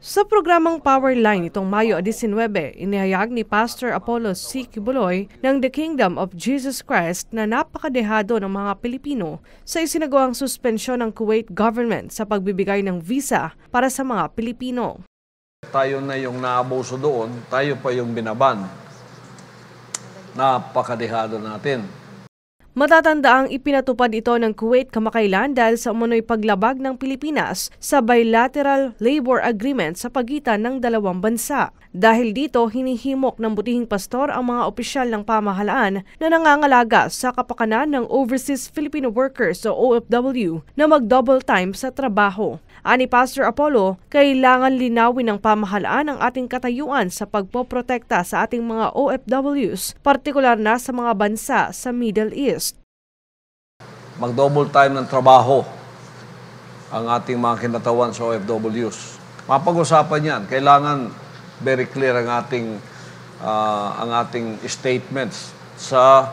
Sa programang Powerline itong Mayo 19, inihayag ni Pastor Apollo C. Kibuloy ng The Kingdom of Jesus Christ na napakadehado ng mga Pilipino sa isinagawang suspensyon ng Kuwait government sa pagbibigay ng visa para sa mga Pilipino. Tayo na yung naabuso doon, tayo pa yung binaban. Napakadehado natin. Matatanda ang ipinatupad ito ng Kuwait kamakailan dahil sa umano'y paglabag ng Pilipinas sa bilateral labor agreement sa pagitan ng dalawang bansa. Dahil dito, hinihimok ng butihing pastor ang mga opisyal ng pamahalaan na nangangalaga sa kapakanan ng Overseas Filipino Workers o OFW na mag-double time sa trabaho. Ani Pastor Apollo, kailangan linawin ng pamahalaan ang ating katayuan sa pagpoprotekta sa ating mga OFWs, partikular na sa mga bansa sa Middle East mag-double time ng trabaho ang ating mga kinatawan sa OFWs. Mapag-usapan yan. Kailangan very clear ang ating, uh, ang ating statements sa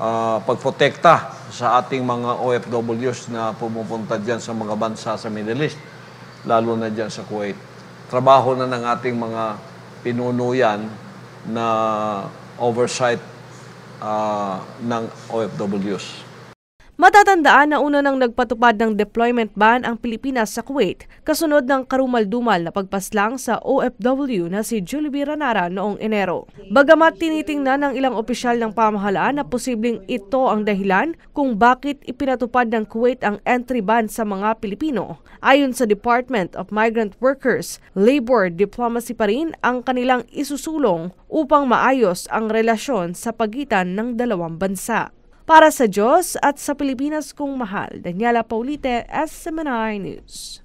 uh, pagprotekta sa ating mga OFWs na pumupunta dyan sa mga bansa sa Middle East, lalo na dyan sa Kuwait. Trabaho na ng ating mga pinuno yan na oversight uh, ng OFWs. Matatandaan na una nang nagpatupad ng deployment ban ang Pilipinas sa Kuwait kasunod ng karumaldumal na pagpaslang sa OFW na si Julie Ranara noong Enero. Bagamat tinitingnan ng ilang opisyal ng pamahalaan na posibleng ito ang dahilan kung bakit ipinatupad ng Kuwait ang entry ban sa mga Pilipino, ayon sa Department of Migrant Workers, Labor Diplomacy pa rin ang kanilang isusulong upang maayos ang relasyon sa pagitan ng dalawang bansa. Para sa Diyos at sa Pilipinas kong mahal, Daniela Paulite, SMNI News.